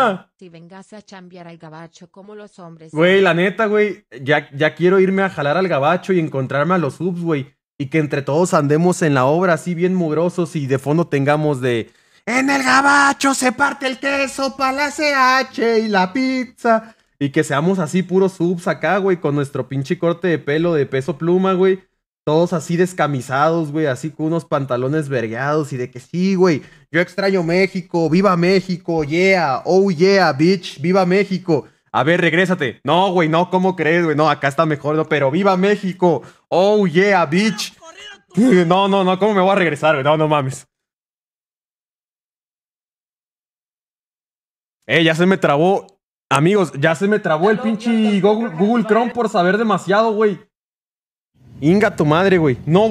Ah. Si vengas a chambear al gabacho como los hombres. Güey, la neta, güey. Ya, ya quiero irme a jalar al gabacho y encontrarme a los subs, güey. Y que entre todos andemos en la obra así bien mugrosos y de fondo tengamos de... En el gabacho se parte el queso para la CH y la pizza. Y que seamos así puros subs acá, güey, con nuestro pinche corte de pelo de peso pluma, güey todos así descamisados, güey, así con unos pantalones vergueados y de que sí, güey, yo extraño México, viva México, yeah, oh yeah, bitch, viva México. A ver, regrésate. No, güey, no, ¿cómo crees, güey? No, acá está mejor, no, pero viva México, oh yeah, bitch. No, no, no, ¿cómo me voy a regresar, güey? No, no mames. Eh, ya se me trabó. Amigos, ya se me trabó el pinche Google, Google Chrome eh. por saber demasiado, güey. Inga tu madre, güey. No